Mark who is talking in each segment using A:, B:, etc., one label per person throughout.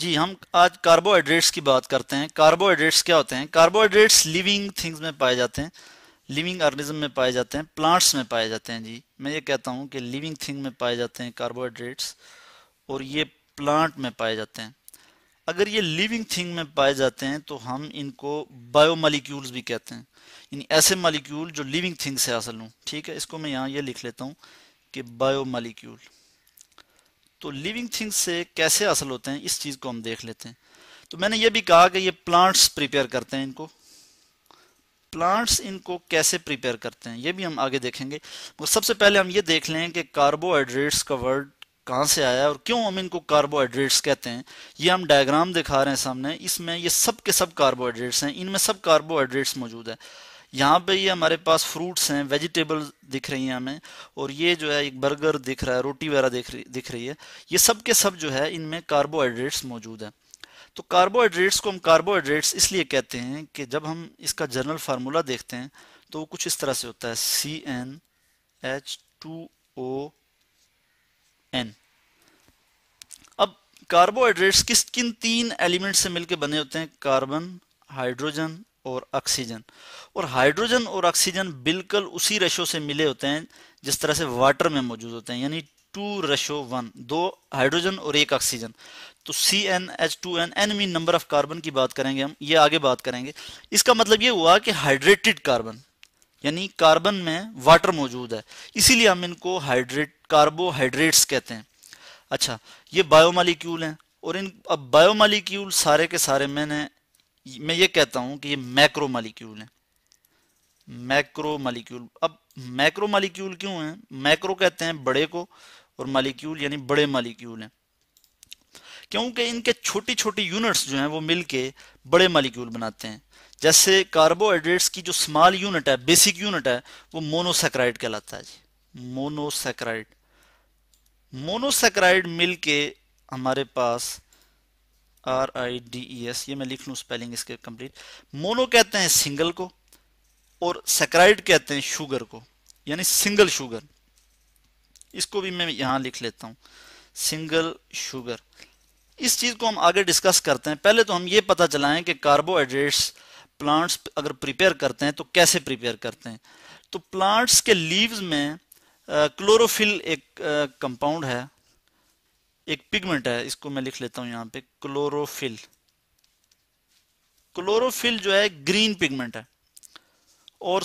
A: जी हम आज कार्बोहाइड्रेट्स की बात करते हैं कार्बोहाइड्रेट्स क्या होते हैं कार्बोहाइड्रेट्स लिविंग थिंग्स में पाए जाते हैं लिविंग ऑर्गेनिज्म में पाए जाते हैं प्लांट्स में पाए जाते हैं जी मैं ये कहता हूँ कि लिविंग थिंग में पाए जाते हैं कार्बोहाइड्रेट्स और ये प्लांट में पाए जाते हैं अगर ये लिविंग थिंग में पाए जाते हैं तो हम इनको बायो मालिक्यूल्स भी कहते हैं यानी ऐसे मालिक्यूल जो लिविंग थिंग से हासिल हूँ ठीक है इसको मैं यहाँ ये लिख लेता हूँ कि बायो मालिक्यूल तो लिविंग थिंग्स से कैसे हासिल होते हैं इस चीज़ को हम देख लेते हैं तो मैंने ये भी कहा कि ये प्लांट्स प्रिपेयर करते हैं इनको प्लांट्स इनको कैसे प्रिपेयर करते हैं ये भी हम आगे देखेंगे तो सबसे पहले हम ये देख लें कि कार्बोहाइड्रेट्स का वर्ड कहाँ से आया है और क्यों हम इनको कार्बोहाइड्रेट्स कहते हैं ये हम डायग्राम दिखा रहे हैं सामने इसमें ये सब के सब कार्बोहाइड्रेट्स हैं इनमें सब कार्बोहाइड्रेट्स मौजूद है यहाँ पे ये हमारे पास फ्रूट्स हैं वेजिटेबल दिख रही हैं हमें और ये जो है एक बर्गर दिख रहा है रोटी वगैरह दिख रही दिख रही है ये सब के सब जो है इनमें कार्बोहाइड्रेट्स मौजूद है तो कार्बोहाइड्रेट्स को हम कार्बोहाइड्रेट्स इसलिए कहते हैं कि जब हम इसका जनरल फार्मूला देखते हैं तो वो कुछ इस तरह से होता है C N H two O N अब कार्बोहाइड्रेट्स किस किन तीन एलिमेंट से मिलकर बने होते हैं कार्बन हाइड्रोजन और ऑक्सीजन और हाइड्रोजन और ऑक्सीजन बिल्कुल उसी रेशो से मिले होते हैं जिस तरह से वाटर में मौजूद होते हैं यानी टू रेशो वन दो हाइड्रोजन और एक ऑक्सीजन तो C N H two N N mean number of carbon की बात करेंगे हम ये आगे बात करेंगे इसका मतलब ये हुआ कि हाइड्रेटेड कार्बन यानी कार्बन में वाटर मौजूद है इसीलिए हम इनको हाइड्रेट कार्बोहाइड्रेट्स कहते हैं अच्छा ये बायोमालिक्यूल हैं और इन अब बायोमालिक्यूल सारे के सारे मैंने मैं ये कहता हूं कि ये मैक्रो मालिक्यूल है मैक्रो मालिक्यूल अब मैक्रो मालिक्यूल क्यों है मैक्रो कहते हैं बड़े को और मालिक्यूल यानी बड़े मालिक्यूल है क्योंकि इनके छोटी छोटी यूनिट्स जो हैं वो मिलके बड़े मालिक्यूल बनाते हैं जैसे कार्बोहाइड्रेट्स की जो स्मॉल यूनिट है बेसिक यूनिट है वो मोनोसेक्राइड कहलाता है जी मोनोसेक्राइड मोनोसेक्राइड मिलके हमारे पास R I D E S ये मैं लिख लूँ स्पेलिंग इसके कंप्लीट मोनो कहते हैं सिंगल को और सेक्राइड कहते हैं शुगर को यानी सिंगल शुगर इसको भी मैं यहाँ लिख लेता हूँ सिंगल शुगर इस चीज़ को हम आगे डिस्कस करते हैं पहले तो हम ये पता चलाएं कि कार्बोहाइड्रेट्स प्लांट्स अगर प्रिपेयर करते हैं तो कैसे प्रिपेयर करते हैं तो प्लांट्स के लीव्स में क्लोरोफिल एक कंपाउंड है एक पिगमेंट है इसको मैं लिख लेता हूं यहां पे क्लोरोफिल क्लोरोफिल जो है ग्रीन पिगमेंट है और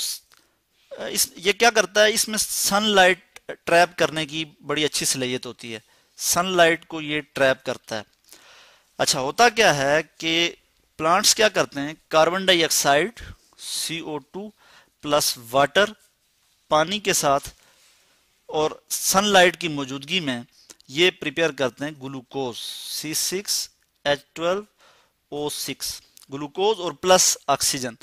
A: इस ये क्या करता है इसमें सनलाइट ट्रैप करने की बड़ी अच्छी सलाहियत होती है सनलाइट को ये ट्रैप करता है अच्छा होता क्या है कि प्लांट्स क्या करते हैं carbon dioxide CO2 plus water पानी के साथ और सनलाइट की मौजूदगी में ये प्रिपेयर करते हैं glucose C six H twelve O six glucose और प्लस ऑक्सीजन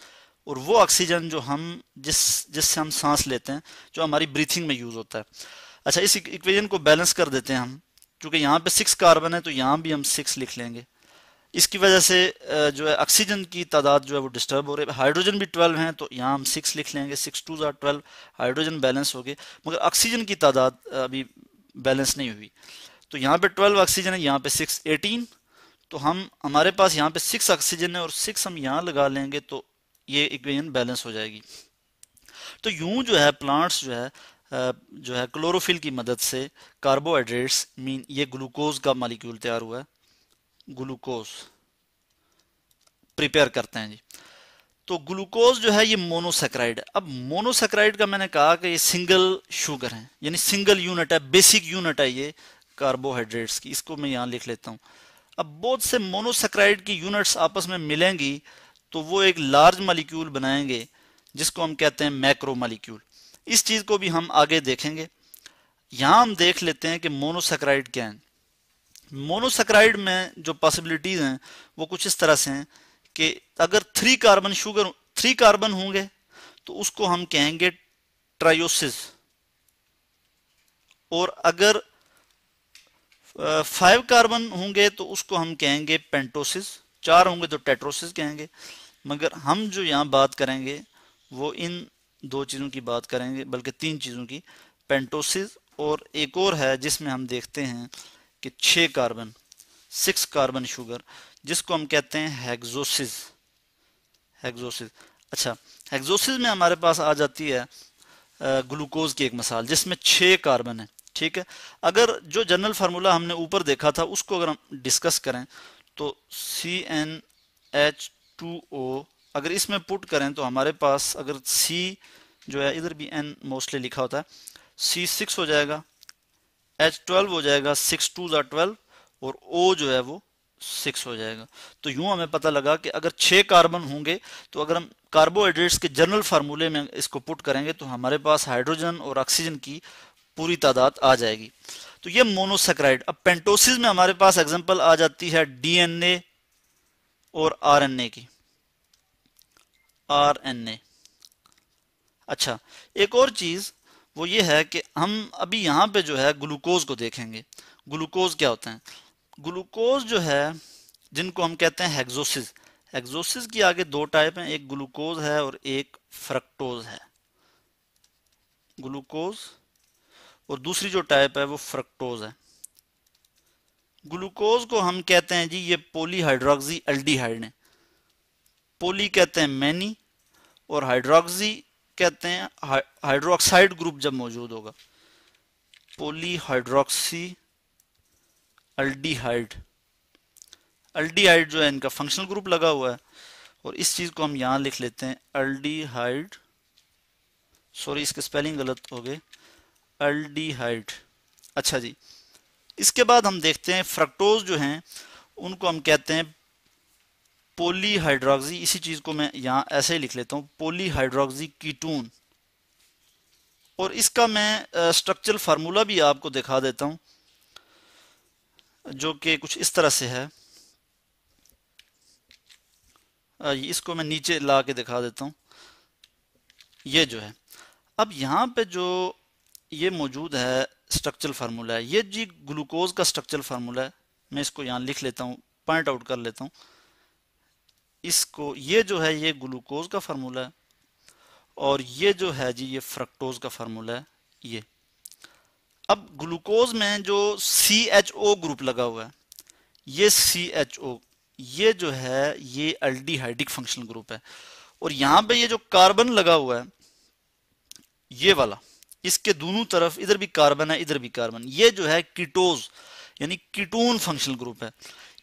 A: और वो ऑक्सीजन जो हम जिस जिससे हम सांस लेते हैं जो हमारी ब्रीथिंग में यूज़ होता है अच्छा इस इक्वेजन को बैलेंस कर देते हैं हम क्योंकि यहाँ पे सिक्स कार्बन है तो यहाँ भी हम सिक्स लिख लेंगे इसकी वजह से जो है ऑक्सीजन की तादाद जो है वो डिस्टर्ब हो रही है हाइड्रोजन भी ट्वेल्व हैं तो यहाँ हम सिक्स लिख लेंगे सिक्स टू ज़ार ट्वेल्व हाइड्रोजन बैलेंस हो गए मगर ऑक्सीजन की तादाद अभी बैलेंस नहीं हुई तो यहाँ पे 12 ऑक्सीजन है यहाँ पे 6 18 तो हम हमारे पास यहाँ पे 6 ऑक्सीजन है और 6 हम यहाँ लगा लेंगे तो ये इक्वेशन बैलेंस हो जाएगी तो यूं जो है प्लांट्स जो है जो है क्लोरोफिल की मदद से कार्बोहाइड्रेट्स मीन ये ग्लूकोज का मालिक्यूल तैयार हुआ है ग्लूकोज प्रिपेयर करते हैं जी तो ग्लूकोज जो है ये मोनोसेक्राइड अब मोनोसेक्राइड का मैंने कहा कि ये सिंगल शुगर है यानी सिंगल यूनिट है बेसिक यूनिट है ये कार्बोहाइड्रेट्स की इसको मैं यहां लिख लेता हूं अब बहुत से मोनोसेक्राइड की यूनिट्स आपस में मिलेंगी तो वो एक लार्ज मालिक्यूल बनाएंगे जिसको हम कहते हैं मैक्रो मालिक्यूल इस चीज़ को भी हम आगे देखेंगे यहां हम देख लेते हैं कि मोनोसेक्राइड क्या है मोनोसेक्राइड में जो पॉसिबिलिटीज़ हैं वो कुछ इस तरह से हैं कि अगर three carbon sugar three carbon होंगे तो उसको हम कहेंगे ट्रायोसिस और अगर फाइव कार्बन होंगे तो उसको हम कहेंगे पेंटोसिस चार होंगे तो टेट्रोसिस कहेंगे मगर हम जो यहाँ बात करेंगे वो इन दो चीज़ों की बात करेंगे बल्कि तीन चीज़ों की पेंटोसिस और एक और है जिसमें हम देखते हैं कि छह कार्बन सिक्स कार्बन शुगर जिसको हम कहते हैं हेग्जोसिस हेग्जोसिस अच्छा हेग्जोसिस में हमारे पास आ जाती है ग्लूकोज की एक मसाल जिसमें छः कार्बन है ठीक है अगर जो जनरल फार्मूला हमने ऊपर देखा था उसको अगर हम डिस्कस करें तो C N H two O अगर इसमें पुट करें तो हमारे पास अगर सी जो है इधर भी एन मोस्टली लिखा होता है सी सिक्स हो जाएगा एच ट्वेल्व हो जाएगा सिक्स टू ज़ा ट्वेल्व और ओ जो है वो सिक्स हो जाएगा तो यूं हमें पता लगा कि अगर छह कार्बन होंगे तो अगर हम कार्बोहाइड्रेट्स के जनरल फार्मूले में इसको पुट करेंगे तो हमारे पास हाइड्रोजन और ऑक्सीजन की पूरी तादाद आ जाएगी तो ये मोनोसेक्राइड अब पेंटोसिस में हमारे पास एग्जांपल आ जाती है डीएनए और आरएनए की आरएनए अच्छा एक और चीज़ वो ये है कि हम अभी यहां पे जो है ग्लूकोज को देखेंगे ग्लूकोज क्या होता है ग्लूकोज जो है जिनको हम कहते हैं हेक्सोसिस हेक्सोसिस की आगे दो टाइप हैं एक ग्लूकोज है और एक फ्रक्टोज है ग्लूकोज और दूसरी जो टाइप है वो फ्रक्टोज है ग्लूकोज को हम कहते हैं जी ये पोलीहाइड्रोक्सी अल्डीहाइड है पोली कहते हैं मैनी और हाइड्रोक्सी कहते हैं हाइड्रोक्साइड ग्रुप जब मौजूद होगा पोलीहाइड्रोक्सी अल्डीहाइड अल्डीहाइड जो है इनका फंक्शनल ग्रुप लगा हुआ है और इस चीज़ को हम यहां लिख लेते हैं अल्डीहाइड सॉरी इसके स्पेलिंग गलत हो गए अल्डीहाइड अच्छा जी इसके बाद हम देखते हैं फ्रक्टोज जो हैं उनको हम कहते हैं पोलीहाइड्रोक्सी इसी चीज़ को मैं यहां ऐसे ही लिख लेता हूं पोलीहाइड्रोक्सी कीटून और इसका मैं स्ट्रक्चरल फार्मूला भी आपको दिखा देता हूं जो कि कुछ इस तरह से है इसको मैं नीचे ला के दिखा देता हूँ ये जो है अब यहाँ पे जो ये मौजूद है स्ट्रक्चरल फार्मूला है ये जी ग्लूकोज का स्ट्रक्चरल फार्मूला है मैं इसको यहाँ लिख लेता हूँ पॉइंट आउट कर लेता हूँ इसको ये जो है ये ग्लूकोज का फार्मूला है और ये जो है जी ये फ्रक्टोज का फार्मूला है ये अब ग्लूकोज में जो सी एच ओ ग्रुप लगा हुआ है ये सी एच ओ ये जो है ये अल्डीहाइडिक फंक्शनल ग्रुप है और यहां पे ये जो कार्बन लगा हुआ है ये वाला इसके दोनों तरफ इधर भी कार्बन है इधर भी कार्बन ये जो है कीटोज यानी कीटोन फंक्शनल ग्रुप है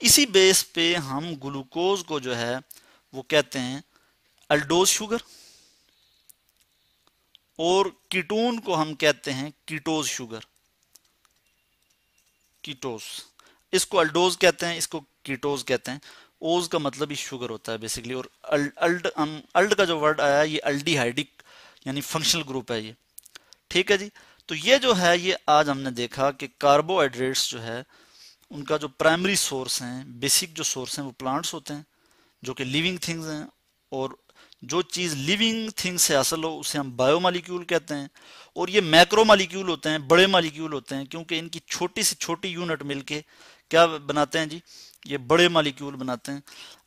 A: इसी बेस पे हम ग्लूकोज को जो है वो कहते हैं अल्डोज शुगर और कीटोन को हम कहते हैं कीटोज शुगर कीटोस इसको अल्डोज कहते हैं इसको कीटोज कहते हैं ओज का मतलब ही शुगर होता है बेसिकली और अल्ड अल्ड, का जो वर्ड आया ये अल्डीहाइडिक यानी फंक्शनल ग्रुप है ये ठीक है जी तो ये जो है ये आज हमने देखा कि कार्बोहाइड्रेट्स जो है उनका जो प्राइमरी सोर्स हैं बेसिक जो सोर्स हैं वो प्लांट्स होते हैं जो कि लिविंग थिंग्स हैं और जो चीज़ लिविंग थिंग्स से हासिल हो उसे हम बायोमालिक्यूल कहते हैं और ये मैक्रो मालिक्यूल होते हैं बड़े मालिक्यूल होते हैं क्योंकि इनकी छोटी से छोटी यूनिट मिलके क्या बनाते हैं जी ये बड़े मालिक्यूल बनाते हैं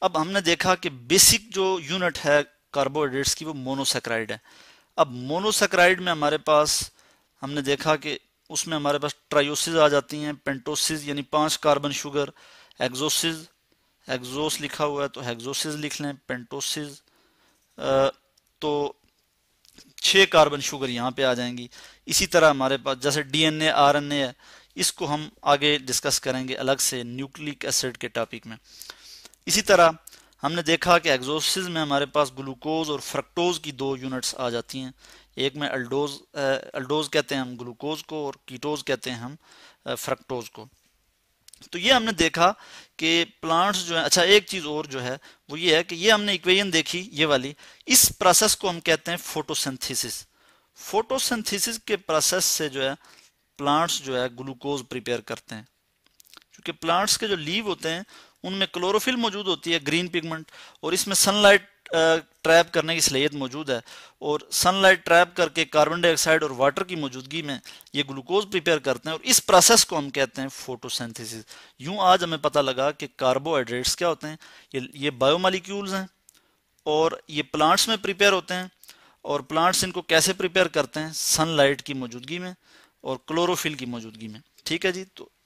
A: अब हमने देखा कि बेसिक जो यूनिट है कार्बोहाइड्रेट्स की वो मोनोसेक्राइड है अब मोनोसेक्राइड में हमारे पास हमने देखा कि उसमें हमारे पास ट्रायोसिस आ जाती हैं पेंटोसिस यानी पांच कार्बन शुगर एग्जोसिस एग्जोस लिखा हुआ है तो हेक्जोसिस लिख लें पेंटोसिस तो छः कार्बन शुगर यहाँ पे आ जाएंगी इसी तरह हमारे पास जैसे डीएनए आरएनए है इसको हम आगे डिस्कस करेंगे अलग से न्यूक्लिक एसिड के टॉपिक में इसी तरह हमने देखा कि एग्जोसिस में हमारे पास ग्लूकोज और फ्रक्टोज की दो यूनिट्स आ जाती हैं एक में अल्डोज अल्डोज कहते हैं हम ग्लूकोज को और कीटोज कहते हैं हम फ्रक्टोज को तो ये हमने देखा कि प्लांट्स जो है अच्छा एक चीज और जो है वो ये है कि ये हमने इक्वेशन देखी ये वाली इस प्रोसेस को हम कहते हैं फोटोसिंथेसिस फोटोसिंथेसिस के प्रोसेस से जो है प्लांट्स जो है ग्लूकोज प्रिपेयर करते हैं क्योंकि प्लांट्स के जो लीव होते हैं उनमें क्लोरोफिल मौजूद होती है ग्रीन पिगमेंट और इसमें सनलाइट ट्रैप करने की सलाहियत मौजूद है और सनलाइट ट्रैप करके कार्बन डाइऑक्साइड और वाटर की मौजूदगी में ये ग्लूकोज प्रिपेयर करते हैं और इस प्रोसेस को हम कहते हैं फोटोसिंथेसिस यूं आज हमें पता लगा कि कार्बोहाइड्रेट्स क्या होते हैं ये ये बायोमालिक्यूल्स हैं और ये प्लांट्स में प्रिपेयर होते हैं और प्लांट्स इनको कैसे प्रिपेयर करते हैं सनलाइट की मौजूदगी में और क्लोरोफिल की मौजूदगी में ठीक है जी तो